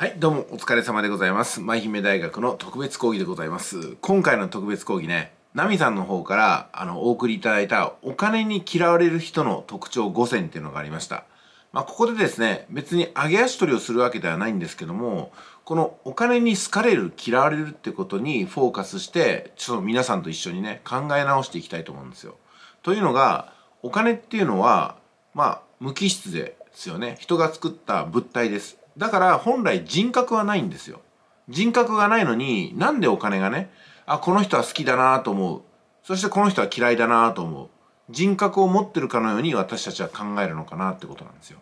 はい、どうもお疲れ様でございます。舞姫大学の特別講義でございます。今回の特別講義ね、ナミさんの方からあのお送りいただいたお金に嫌われる人の特徴5選っていうのがありました。まあ、ここでですね、別に上げ足取りをするわけではないんですけども、このお金に好かれる、嫌われるってことにフォーカスして、ちょっと皆さんと一緒にね、考え直していきたいと思うんですよ。というのが、お金っていうのは、まあ、無機質ですよね。人が作った物体です。だから本来人格はないんですよ。人格がないのに、なんでお金がね、あ、この人は好きだなと思う。そしてこの人は嫌いだなと思う。人格を持ってるかのように私たちは考えるのかなってことなんですよ。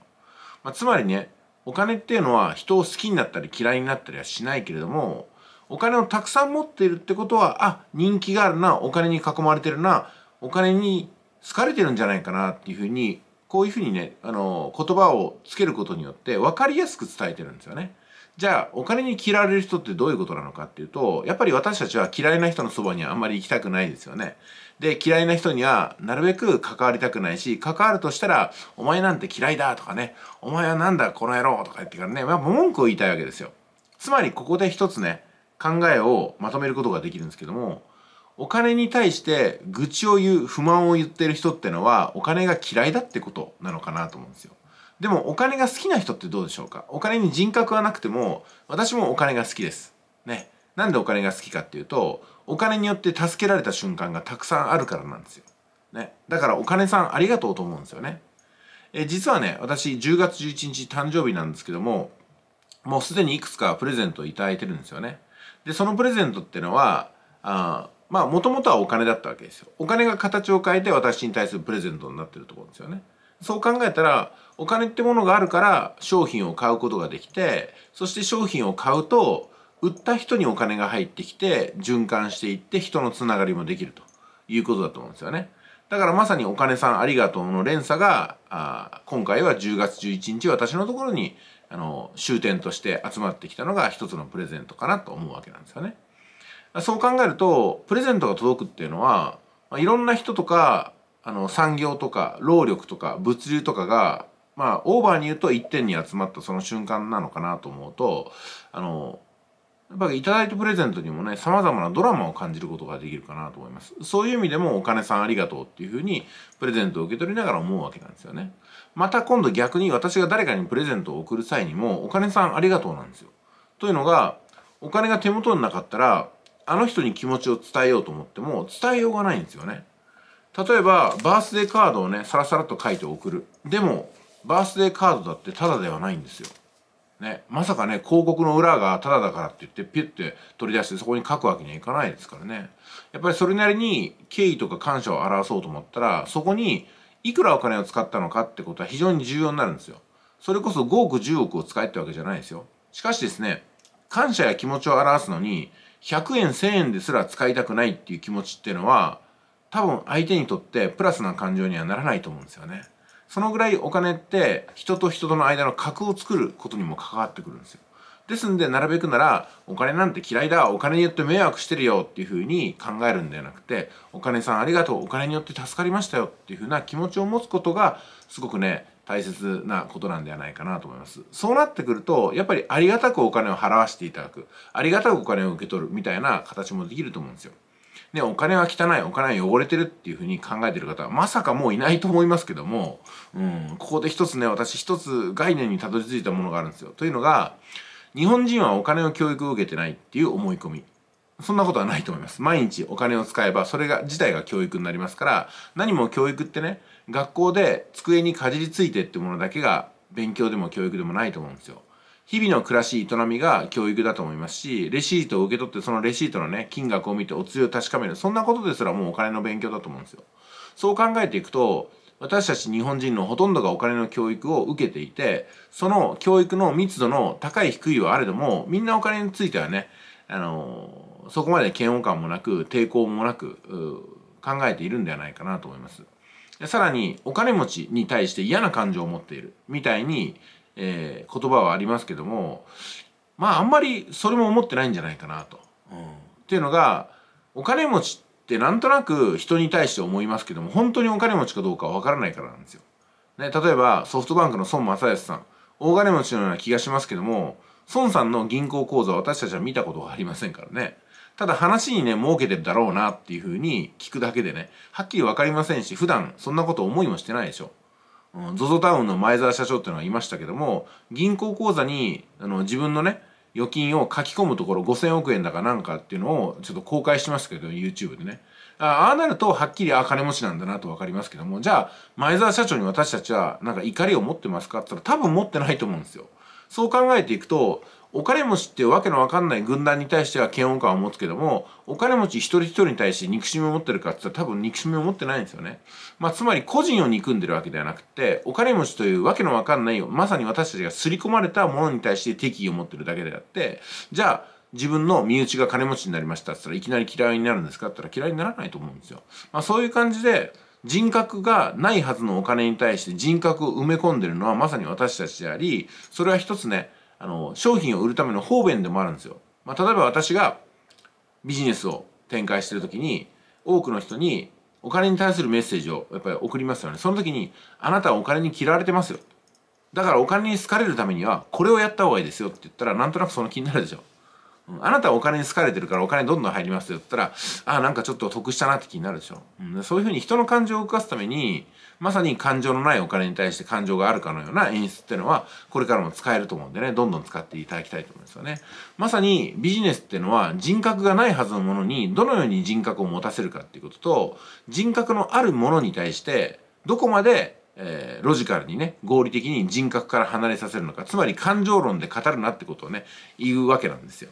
まあ、つまりね、お金っていうのは人を好きになったり嫌いになったりはしないけれども、お金をたくさん持っているってことは、あ、人気があるな、お金に囲まれてるな、お金に好かれてるんじゃないかなっていうふうにこういうふうにね、あの、言葉をつけることによって分かりやすく伝えてるんですよね。じゃあ、お金に嫌われる人ってどういうことなのかっていうと、やっぱり私たちは嫌いな人のそばにはあんまり行きたくないですよね。で、嫌いな人にはなるべく関わりたくないし、関わるとしたら、お前なんて嫌いだとかね、お前はなんだこの野郎とか言ってからね、まあ、文句を言いたいわけですよ。つまり、ここで一つね、考えをまとめることができるんですけども、お金に対して愚痴を言う、不満を言ってる人ってのは、お金が嫌いだってことなのかなと思うんですよ。でも、お金が好きな人ってどうでしょうかお金に人格はなくても、私もお金が好きです。ね。なんでお金が好きかっていうと、お金によって助けられた瞬間がたくさんあるからなんですよ。ね。だから、お金さんありがとうと思うんですよね。え、実はね、私、10月11日誕生日なんですけども、もうすでにいくつかプレゼントを頂いてるんですよね。で、そのプレゼントってのは、あまあもともとはお金だったわけですよお金が形を変えて私に対するプレゼントになってると思うんですよねそう考えたらお金ってものがあるから商品を買うことができてそして商品を買うと売った人にお金が入ってきて循環していって人のつながりもできるということだと思うんですよねだからまさにお金さんありがとうの連鎖があ今回は10月11日私のところにあの終点として集まってきたのが一つのプレゼントかなと思うわけなんですよね。そう考えるとプレゼントが届くっていうのは、まあ、いろんな人とかあの産業とか労力とか物流とかがまあオーバーに言うと1点に集まったその瞬間なのかなと思うとあのやっぱりいただいたプレゼントにもね、様々なドラマを感じることができるかなと思います。そういう意味でもお金さんありがとうっていうふうにプレゼントを受け取りながら思うわけなんですよね。また今度逆に私が誰かにプレゼントを送る際にもお金さんありがとうなんですよ。というのが、お金が手元になかったらあの人に気持ちを伝えようと思っても伝えようがないんですよね例えばバースデーカードをねさらさらと書いて送るでもバースデーカードだってタダではないんですよね、まさかね広告の裏がタダだからって言ってピュッて取り出してそこに書くわけにはいかないですからねやっぱりそれなりに敬意とか感謝を表そうと思ったらそこにいくらお金を使ったのかってことは非常に重要になるんですよそれこそ5億10億を使えってわけじゃないですよしかしですね感謝や気持ちを表すのに100円1000円ですら使いたくないっていう気持ちっていうのは多分相手にとってプラスな感情にはならないと思うんですよね。そのぐらいお金って人と人との間の格を作ることにも関わってくるんですよ。ですんで、なるべくなら、お金なんて嫌いだ、お金によって迷惑してるよっていうふうに考えるんではなくて、お金さんありがとう、お金によって助かりましたよっていうふうな気持ちを持つことが、すごくね、大切なことなんではないかなと思います。そうなってくると、やっぱりありがたくお金を払わせていただく、ありがたくお金を受け取るみたいな形もできると思うんですよ。ね、お金は汚い、お金は汚れてるっていうふうに考えてる方は、まさかもういないと思いますけども、うん、ここで一つね、私一つ概念にたどり着いたものがあるんですよ。というのが、日本人はお金の教育を受けてないっていう思い込み。そんなことはないと思います。毎日お金を使えば、それが、自体が教育になりますから、何も教育ってね、学校で机にかじりついてってものだけが勉強でも教育でもないと思うんですよ。日々の暮らし、営みが教育だと思いますし、レシートを受け取ってそのレシートのね、金額を見てお釣りを確かめる。そんなことですらもうお金の勉強だと思うんですよ。そう考えていくと、私たち日本人のほとんどがお金の教育を受けていて、その教育の密度の高い低いはあれども、みんなお金についてはね、あのそこまで嫌悪感もなく抵抗もなく考えているんではないかなと思います。さらにお金持ちに対して嫌な感情を持っているみたいに、えー、言葉はありますけどもまああんまりそれも思ってないんじゃないかなと。うん、っていうのがお金持ちってなんとなく人に対して思いますけども本当にお金持ちかどうかわからないからなんですよ。ね、例えばソフトバンクの孫正康さん大金持ちのような気がしますけども孫さんの銀行口座私たちは見たことがありませんからね。ただ話にね、儲けてるだろうなっていうふうに聞くだけでね、はっきりわかりませんし、普段そんなこと思いもしてないでしょ。うん、ZOZO タウンの前澤社長っていうのがいましたけども、銀行口座にあの自分のね、預金を書き込むところ5000億円だかなんかっていうのをちょっと公開しましたけど、YouTube でね。ああなると、はっきり、あ、金持ちなんだなとわかりますけども、じゃあ、前澤社長に私たちは、なんか怒りを持ってますかって言ったら、多分持ってないと思うんですよ。そう考えていくと、お金持ちっていうわけのわかんない軍団に対しては嫌悪感を持つけどもお金持ち一人一人に対して憎しみを持ってるかって言ったら多分憎しみを持ってないんですよね、まあ、つまり個人を憎んでるわけではなくてお金持ちというわけのわかんないまさに私たちが刷り込まれたものに対して敵意を持ってるだけであってじゃあ自分の身内が金持ちになりましたって言ったらいきなり嫌いになるんですかって言ったら嫌いにならないと思うんですよ。まあ、そういう感じで人格がないはずのお金に対して人格を埋め込んでるのはまさに私たちでありそれは一つねあの商品を売るための方便でもあるんですよ。まあ、例えば私がビジネスを展開してる時に多くの人にお金に対するメッセージをやっぱり送りますよね。その時にあなたはお金に嫌われてますよ。だからお金に好かれるためにはこれをやった方がいいですよって言ったらなんとなくその気になるでしょ。あなたはお金に好かれてるからお金どんどん入りますよって言ったら、ああ、なんかちょっと得したなって気になるでしょ。うん、そういうふうに人の感情を動かすために、まさに感情のないお金に対して感情があるかのような演出っていうのは、これからも使えると思うんでね、どんどん使っていただきたいと思いますよね。まさにビジネスっていうのは人格がないはずのものに、どのように人格を持たせるかっていうことと、人格のあるものに対して、どこまでえー、ロジカルにね、合理的に人格から離れさせるのか、つまり感情論で語るなってことをね、言うわけなんですよ。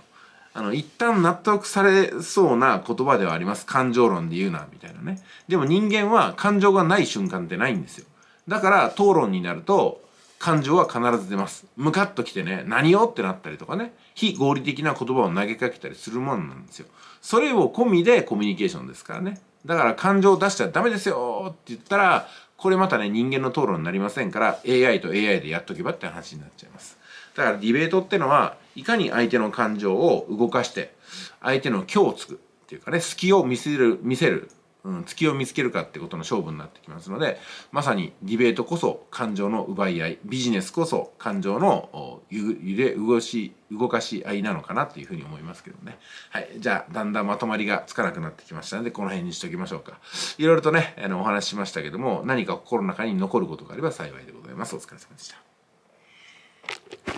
あの、一旦納得されそうな言葉ではあります。感情論で言うな、みたいなね。でも人間は感情がない瞬間ってないんですよ。だから、討論になると、感情は必ず出ます。ムカッときてね、何をってなったりとかね、非合理的な言葉を投げかけたりするもんなんですよ。それを込みでコミュニケーションですからね。だから感情を出しちゃダメですよって言ったら、これまたね、人間の討論になりませんから、AI と AI でやっとけばって話になっちゃいます。だからディベートってのは、いかに相手の感情を動かして相手の今日つくっていうかね隙を見せる見せる、うん、隙を見つけるかってことの勝負になってきますのでまさにディベートこそ感情の奪い合いビジネスこそ感情の揺れ動し動かし合いなのかなっていうふうに思いますけどねはいじゃあだんだんまとまりがつかなくなってきましたのでこの辺にしときましょうかいろいろとねあのお話ししましたけども何か心の中に残ることがあれば幸いでございますお疲れ様でした